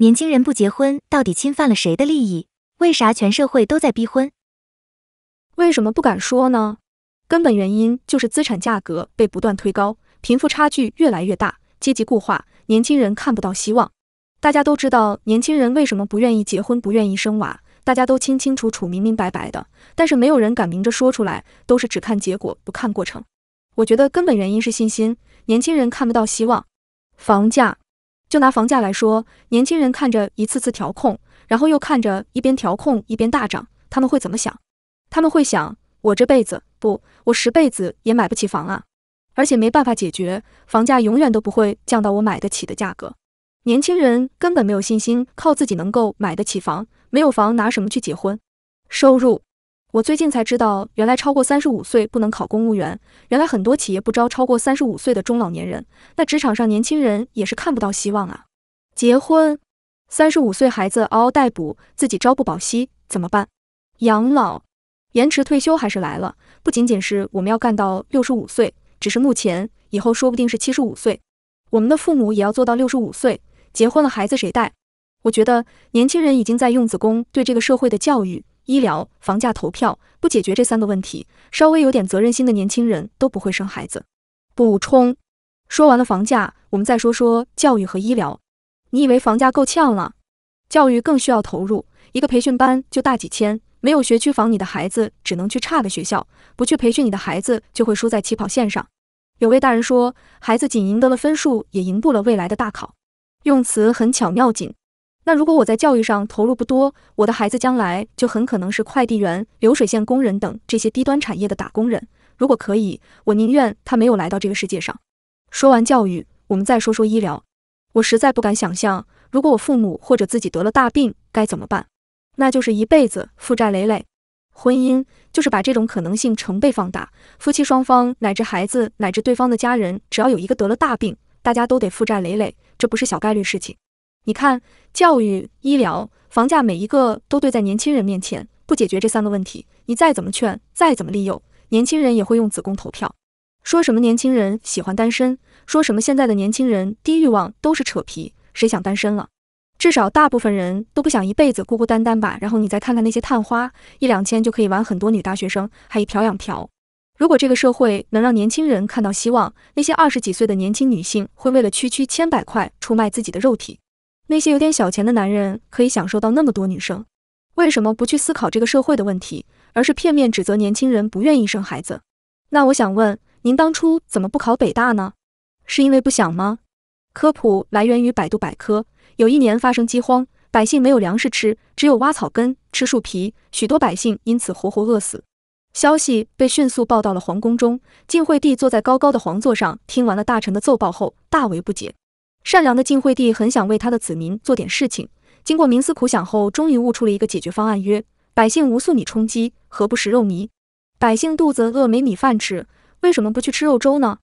年轻人不结婚到底侵犯了谁的利益？为啥全社会都在逼婚？为什么不敢说呢？根本原因就是资产价格被不断推高，贫富差距越来越大，阶级固化，年轻人看不到希望。大家都知道年轻人为什么不愿意结婚、不愿意生娃，大家都清清楚楚、明明白白的，但是没有人敢明着说出来，都是只看结果不看过程。我觉得根本原因是信心，年轻人看不到希望，房价。就拿房价来说，年轻人看着一次次调控，然后又看着一边调控一边大涨，他们会怎么想？他们会想，我这辈子不，我十辈子也买不起房啊，而且没办法解决，房价永远都不会降到我买得起的价格。年轻人根本没有信心靠自己能够买得起房，没有房拿什么去结婚？收入？我最近才知道，原来超过三十五岁不能考公务员。原来很多企业不招超过三十五岁的中老年人，那职场上年轻人也是看不到希望啊。结婚，三十五岁孩子嗷嗷待哺，自己朝不保夕，怎么办？养老，延迟退休还是来了。不仅仅是我们要干到六十五岁，只是目前，以后说不定是七十五岁。我们的父母也要做到六十五岁，结婚了孩子谁带？我觉得年轻人已经在用子宫对这个社会的教育。医疗、房价、投票不解决这三个问题，稍微有点责任心的年轻人都不会生孩子。补充，说完了房价，我们再说说教育和医疗。你以为房价够呛了，教育更需要投入，一个培训班就大几千，没有学区房，你的孩子只能去差的学校，不去培训，你的孩子就会输在起跑线上。有位大人说，孩子仅赢得了分数，也赢不了未来的大考。用词很巧妙，仅。那如果我在教育上投入不多，我的孩子将来就很可能是快递员、流水线工人等这些低端产业的打工人。如果可以，我宁愿他没有来到这个世界上。说完教育，我们再说说医疗。我实在不敢想象，如果我父母或者自己得了大病该怎么办？那就是一辈子负债累累。婚姻就是把这种可能性成倍放大，夫妻双方乃至孩子乃至对方的家人，只要有一个得了大病，大家都得负债累累，这不是小概率事情。你看，教育、医疗、房价，每一个都对在年轻人面前。不解决这三个问题，你再怎么劝，再怎么利诱，年轻人也会用子宫投票。说什么年轻人喜欢单身，说什么现在的年轻人低欲望都是扯皮，谁想单身了？至少大部分人都不想一辈子孤孤单单吧。然后你再看看那些探花，一两千就可以玩很多女大学生，还一嫖养嫖。如果这个社会能让年轻人看到希望，那些二十几岁的年轻女性会为了区区千百块出卖自己的肉体？那些有点小钱的男人可以享受到那么多女生，为什么不去思考这个社会的问题，而是片面指责年轻人不愿意生孩子？那我想问您当初怎么不考北大呢？是因为不想吗？科普来源于百度百科。有一年发生饥荒，百姓没有粮食吃，只有挖草根吃树皮，许多百姓因此活活饿死。消息被迅速报到了皇宫中，晋惠帝坐在高高的皇座上，听完了大臣的奏报后，大为不解。善良的晋惠帝很想为他的子民做点事情。经过冥思苦想后，终于悟出了一个解决方案，曰：百姓无粟米充饥，何不食肉糜？百姓肚子饿没米饭吃，为什么不去吃肉粥呢？